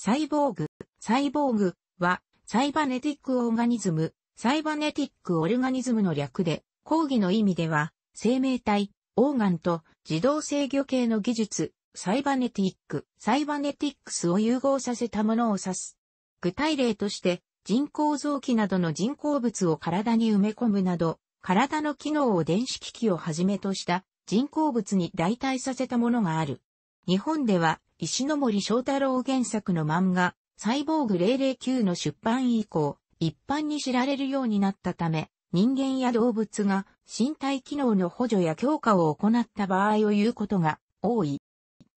サイボーグ、サイボーグは、サイバネティックオーガニズム、サイバネティックオルガニズムの略で、講義の意味では、生命体、オーガンと自動制御系の技術、サイバネティック、サイバネティックスを融合させたものを指す。具体例として、人工臓器などの人工物を体に埋め込むなど、体の機能を電子機器をはじめとした人工物に代替させたものがある。日本では石森章太郎原作の漫画、サイボーグ009の出版以降、一般に知られるようになったため、人間や動物が身体機能の補助や強化を行った場合を言うことが多い。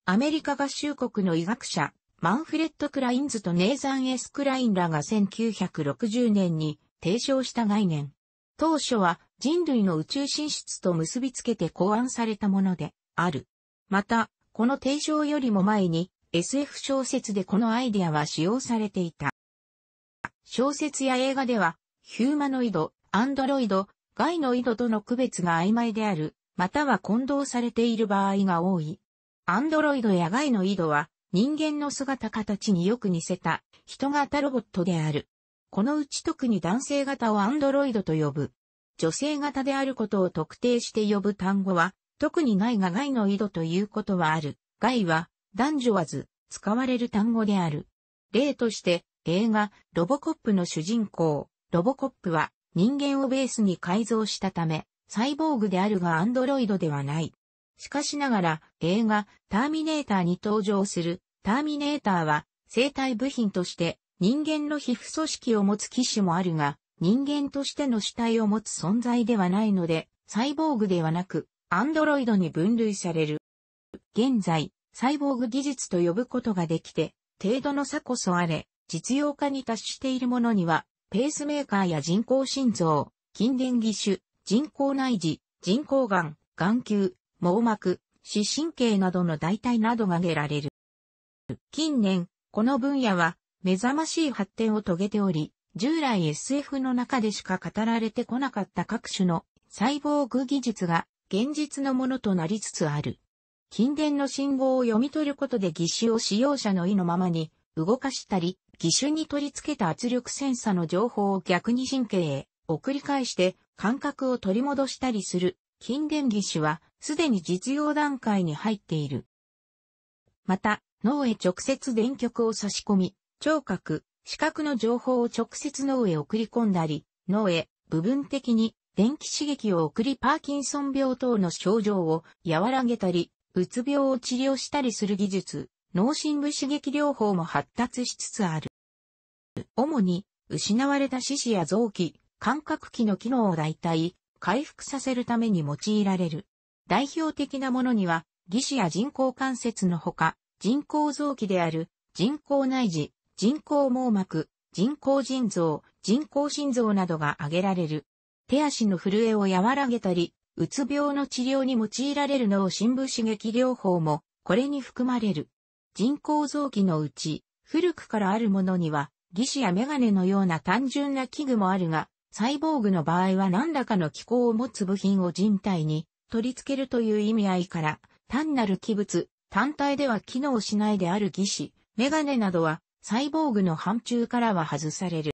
アメリカ合衆国の医学者、マンフレッド・クラインズとネーザン・エス・クラインらが1960年に提唱した概念。当初は人類の宇宙進出と結びつけて考案されたものである。また、この提唱よりも前に SF 小説でこのアイデアは使用されていた。小説や映画では、ヒューマノイド、アンドロイド、ガイノイドとの区別が曖昧である、または混同されている場合が多い。アンドロイドやガイノイドは、人間の姿形によく似せた、人型ロボットである。このうち特に男性型をアンドロイドと呼ぶ。女性型であることを特定して呼ぶ単語は、特に害が害の井戸ということはある。害は、男女わず、使われる単語である。例として、映画、ロボコップの主人公、ロボコップは、人間をベースに改造したため、サイボーグであるがアンドロイドではない。しかしながら、映画、ターミネーターに登場する、ターミネーターは、生体部品として、人間の皮膚組織を持つ機種もあるが、人間としての主体を持つ存在ではないので、サイボーグではなく、アンドロイドに分類される。現在、サイボーグ技術と呼ぶことができて、程度の差こそあれ、実用化に達しているものには、ペースメーカーや人工心臓、筋電義手、人工内耳、人工眼、眼球、網膜、視神経などの代替などが挙げられる。近年、この分野は目覚ましい発展を遂げており、従来 SF の中でしか語られてこなかった各種のサイボーグ技術が現実のものとなりつつある。近電の信号を読み取ることで義手を使用者の意のままに動かしたり、義手に取り付けた圧力センサの情報を逆に神経へ送り返して感覚を取り戻したりする近電義手はすでに実用段階に入っている。また、脳へ直接電極を差し込み、聴覚、視覚の情報を直接脳へ送り込んだり、脳へ部分的に電気刺激を送りパーキンソン病等の症状を和らげたり、うつ病を治療したりする技術、脳深部刺激療法も発達しつつある。主に、失われた四肢や臓器、感覚器の機能を代替、回復させるために用いられる。代表的なものには、義肢や人工関節のほか、人工臓器である、人工内耳、人工網膜、人工腎臓、人工心臓などが挙げられる。手足の震えを和らげたり、うつ病の治療に用いられる脳深部刺激療法も、これに含まれる。人工臓器のうち、古くからあるものには、義肢やメガネのような単純な器具もあるが、サイボーグの場合は何らかの機構を持つ部品を人体に取り付けるという意味合いから、単なる器物、単体では機能しないである義肢、メガネなどは、サイボーグの範疇からは外される。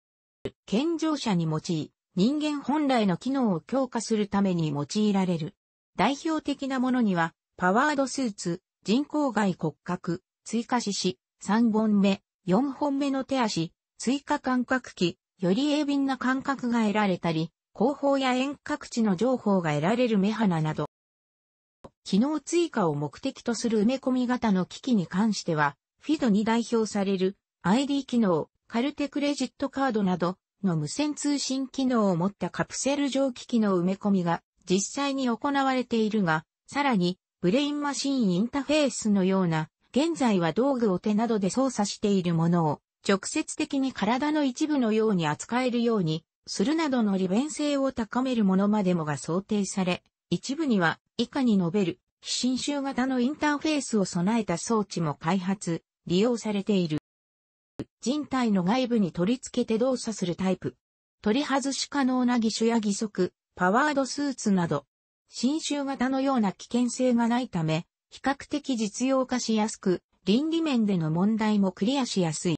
健常者に用い、人間本来の機能を強化するために用いられる。代表的なものには、パワードスーツ、人工外骨格、追加獅子、3本目、4本目の手足、追加感覚器、より鋭敏な感覚が得られたり、後方や遠隔地の情報が得られる目鼻など、機能追加を目的とする埋め込み型の機器に関しては、フィドに代表される ID 機能、カルテクレジットカードなどの無線通信機能を持ったカプセル蒸気機の埋め込みが実際に行われているが、さらにブレインマシンインターフェースのような現在は道具を手などで操作しているものを直接的に体の一部のように扱えるようにするなどの利便性を高めるものまでもが想定され、一部には以下に述べる非侵襲型のインターフェースを備えた装置も開発、利用されている。人体の外部に取り付けて動作するタイプ。取り外し可能な義手や義足、パワードスーツなど、新種型のような危険性がないため、比較的実用化しやすく、倫理面での問題もクリアしやすい。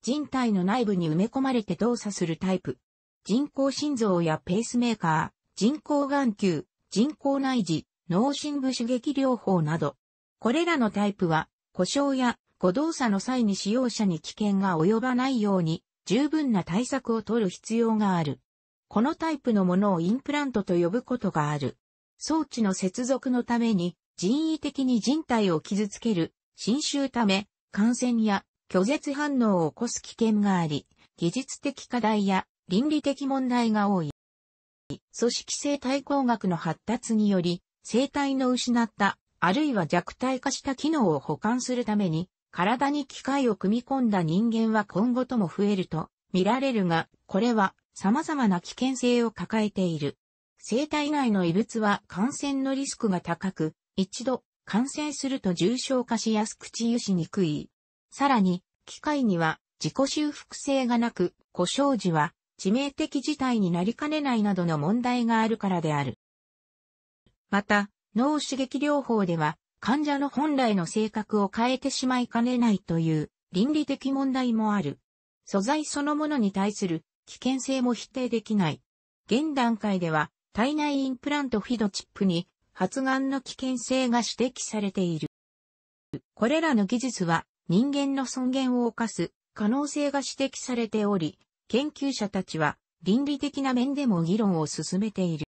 人体の内部に埋め込まれて動作するタイプ。人工心臓やペースメーカー、人工眼球、人工内耳、脳深部刺激療法など。これらのタイプは、故障や誤動作の際に使用者に危険が及ばないように十分な対策を取る必要がある。このタイプのものをインプラントと呼ぶことがある。装置の接続のために人為的に人体を傷つける、侵襲ため、感染や拒絶反応を起こす危険があり、技術的課題や倫理的問題が多い。組織性対抗学の発達により、生体の失った、あるいは弱体化した機能を保管するために、体に機械を組み込んだ人間は今後とも増えると見られるが、これは様々な危険性を抱えている。生体内の異物は感染のリスクが高く、一度感染すると重症化しやすく治癒しにくい。さらに、機械には自己修復性がなく、故障時は致命的事態になりかねないなどの問題があるからである。また、脳刺激療法では、患者の本来の性格を変えてしまいかねないという倫理的問題もある。素材そのものに対する危険性も否定できない。現段階では体内インプラントフィドチップに発がんの危険性が指摘されている。これらの技術は人間の尊厳を犯す可能性が指摘されており、研究者たちは倫理的な面でも議論を進めている。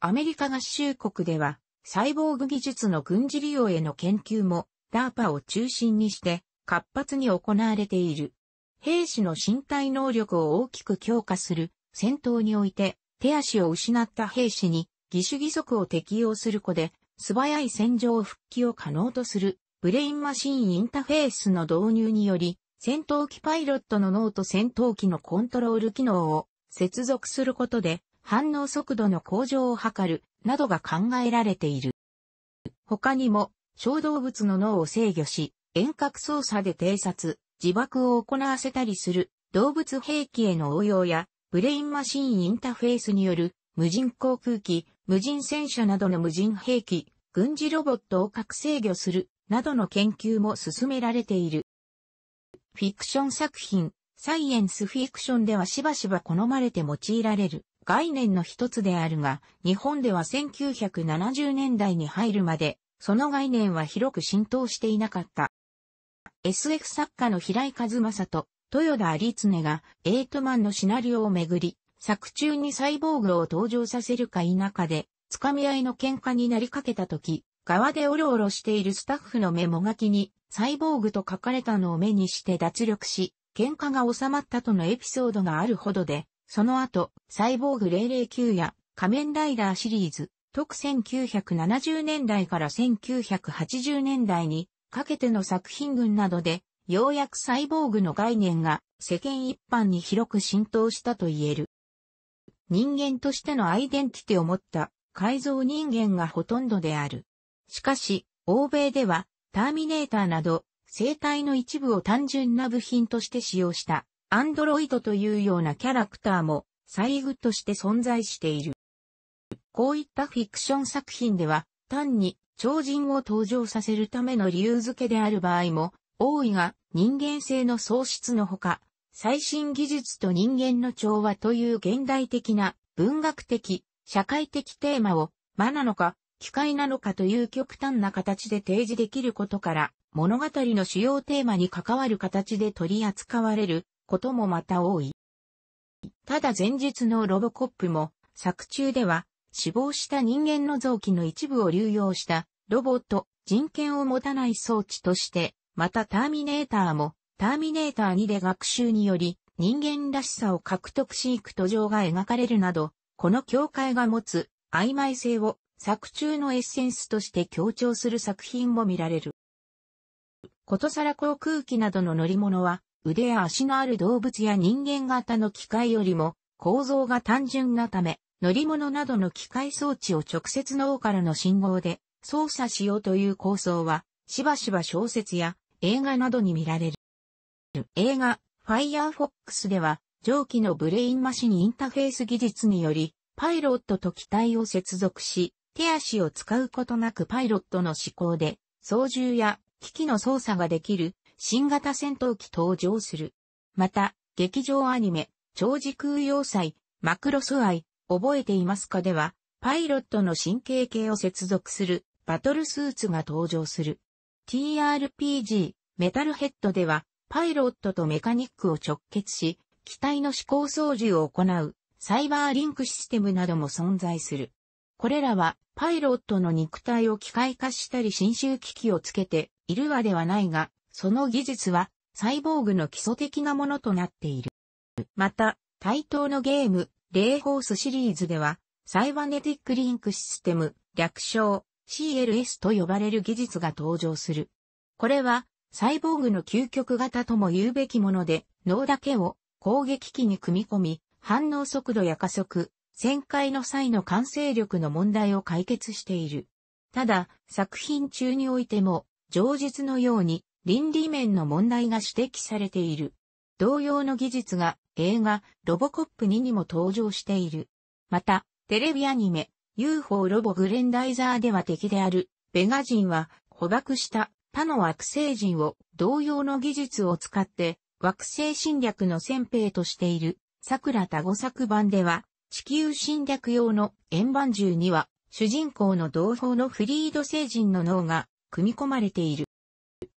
アメリカ合衆国ではサイボーグ技術の軍事利用への研究も DARPA を中心にして活発に行われている。兵士の身体能力を大きく強化する戦闘において手足を失った兵士に義手義足を適用する子で素早い戦場復帰を可能とするブレインマシーンインターフェースの導入により戦闘機パイロットの脳と戦闘機のコントロール機能を接続することで反応速度の向上を図る、などが考えられている。他にも、小動物の脳を制御し、遠隔操作で偵察、自爆を行わせたりする、動物兵器への応用や、ブレインマシーンインターフェースによる、無人航空機、無人戦車などの無人兵器、軍事ロボットを核制御する、などの研究も進められている。フィクション作品、サイエンスフィクションではしばしば好まれて用いられる。概念の一つであるが、日本では1970年代に入るまで、その概念は広く浸透していなかった。SF 作家の平井和正と豊田有常がエイトマンのシナリオをめぐり、作中にサイボーグを登場させるか否かで、つかみ合いの喧嘩になりかけた時、側でおろおろしているスタッフのメモ書きに、サイボーグと書かれたのを目にして脱力し、喧嘩が収まったとのエピソードがあるほどで、その後、サイボーグ009や仮面ライダーシリーズ、特1970年代から1980年代にかけての作品群などで、ようやくサイボーグの概念が世間一般に広く浸透したと言える。人間としてのアイデンティティを持った改造人間がほとんどである。しかし、欧米ではターミネーターなど生体の一部を単純な部品として使用したアンドロイドというようなキャラクターも細具として存在している。こういったフィクション作品では単に超人を登場させるための理由付けである場合も多いが人間性の喪失のほか最新技術と人間の調和という現代的な文学的、社会的テーマを魔なのか機械なのかという極端な形で提示できることから物語の主要テーマに関わる形で取り扱われることもまた多い。ただ前述のロボコップも作中では死亡した人間の臓器の一部を流用したロボット人権を持たない装置として、またターミネーターもターミネーター2で学習により人間らしさを獲得しいく途上が描かれるなど、この境界が持つ曖昧性を作中のエッセンスとして強調する作品も見られる。ことさら航空機などの乗り物は腕や足のある動物や人間型の機械よりも構造が単純なため、乗り物などの機械装置を直接脳からの信号で操作しようという構想は、しばしば小説や映画などに見られる。映画、Firefox では、上記のブレインマシンインターフェース技術により、パイロットと機体を接続し、手足を使うことなくパイロットの思考で、操縦や機器の操作ができる新型戦闘機登場する。また、劇場アニメ、超時空要塞、マクロス愛、覚えていますかでは、パイロットの神経系を接続するバトルスーツが登場する。TRPG、メタルヘッドでは、パイロットとメカニックを直結し、機体の思考操縦を行う、サイバーリンクシステムなども存在する。これらは、パイロットの肉体を機械化したり新種機器をつけているわではないが、その技術はサイボーグの基礎的なものとなっている。また、対等のゲーム、レイホースシリーズでは、サイバネティックリンクシステム、略称 CLS と呼ばれる技術が登場する。これは、サイボーグの究極型とも言うべきもので、脳だけを攻撃機に組み込み、反応速度や加速、旋回の際の完成力の問題を解決している。ただ、作品中においても、上実のように、倫理面の問題が指摘されている。同様の技術が映画ロボコップ2にも登場している。また、テレビアニメ UFO ロボグレンダイザーでは敵であるベガ人は捕獲した他の惑星人を同様の技術を使って惑星侵略の先兵としている桜田五作版では地球侵略用の円盤銃には主人公の同胞のフリード星人の脳が組み込まれている。